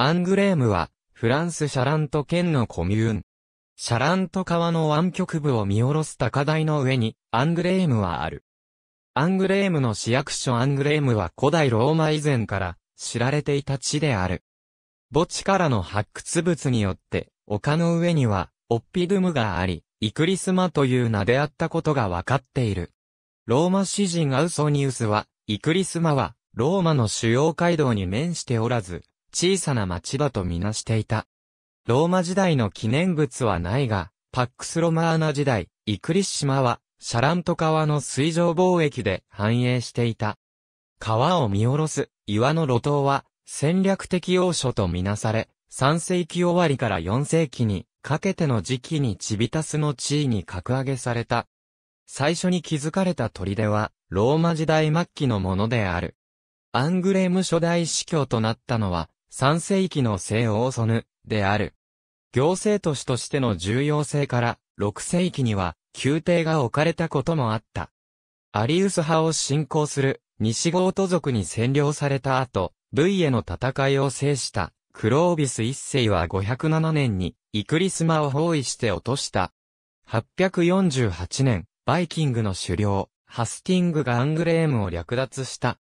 アングレームは、フランス・シャラント県のコミューン。シャラント川の湾曲部を見下ろす高台の上に、アングレームはある。アングレームの市役所アングレームは古代ローマ以前から知られていた地である。墓地からの発掘物によって、丘の上には、オッピドゥムがあり、イクリスマという名であったことがわかっている。ローマ詩人アウソニウスは、イクリスマは、ローマの主要街道に面しておらず、小さな町場とみなしていた。ローマ時代の記念物はないが、パックスロマーナ時代、イクリッマは、シャラント川の水上貿易で繁栄していた。川を見下ろす岩の路頭は戦略的要所とみなされ、3世紀終わりから4世紀にかけての時期にチビタスの地位に格上げされた。最初に築かれた砦は、ローマ時代末期のものである。アングレーム初代司教となったのは、三世紀の聖王ソヌである。行政都市としての重要性から、六世紀には、宮廷が置かれたこともあった。アリウス派を信仰する、西ゴート族に占領された後、ブイへの戦いを制した、クロービス一世は507年に、イクリスマを包囲して落とした。848年、バイキングの狩猟、ハスティングがアングレームを略奪した。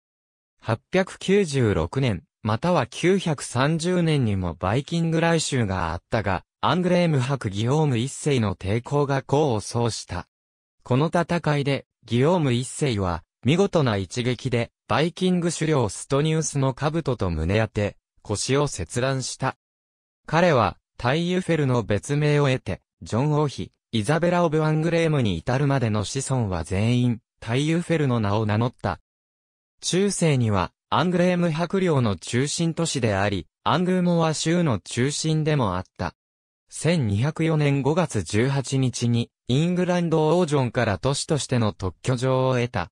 896年、または930年にもバイキング来襲があったが、アングレーム伯ギオーム一世の抵抗が功を奏した。この戦いで、ギオーム一世は、見事な一撃で、バイキング首領ストニウスの兜と胸当て、腰を切断した。彼は、タイユフェルの別名を得て、ジョン王妃、イザベラ・オブ・アングレームに至るまでの子孫は全員、タイユフェルの名を名乗った。中世には、アングレーム白領の中心都市であり、アングーモア州の中心でもあった。1204年5月18日に、イングランド王城から都市としての特許状を得た。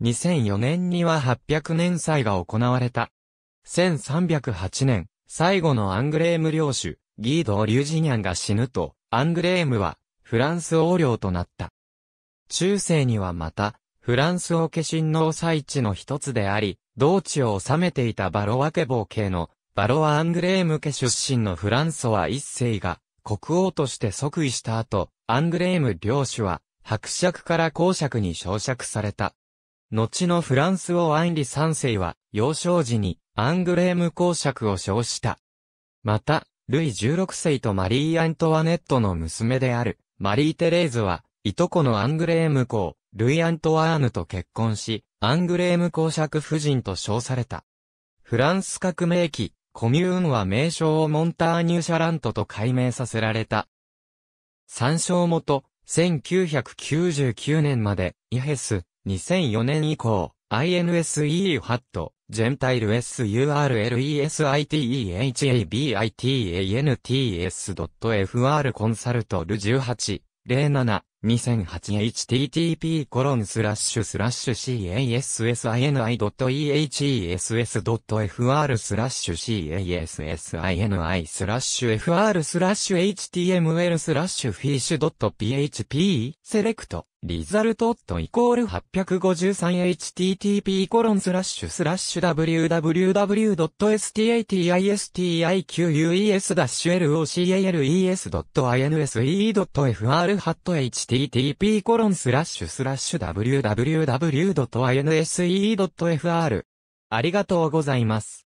2004年には800年祭が行われた。1308年、最後のアングレーム領主、ギード・リュージニャンが死ぬと、アングレームは、フランス王領となった。中世にはまた、フランス王家親の祭地の一つであり、同地を治めていたバロワ家ボ系の、バロワ・アングレーム家出身のフランソワ一世が、国王として即位した後、アングレーム領主は、伯爵から公爵に昇爵された。後のフランス王アインリ三世は、幼少時に、アングレーム公爵を称した。また、ルイ16世とマリー・アントワネットの娘である、マリー・テレーズは、いとこのアングレーム公、ルイ・アントワーヌと結婚し、アングレーム公爵夫人と称された。フランス革命期、コミューンは名称をモンターニュ・シャラントと改名させられた。参照元、1999年まで、イヘス、2004年以降、INSE ハット、ジェンタイル SURLESITEHABITANTS.FR コンサルトル18、07、2 0 0 8 h t t p c a s s i n i e h e s s f r cassini fr html fish.php セレクトリザルトットイコール 853http コロンスラッシュスラッシュ w w w s t a t i s t i q u e s l o c a l e s i n s e f r h t t p コロンスラッシュスラッシュ www.inse.fr ありがとうございます。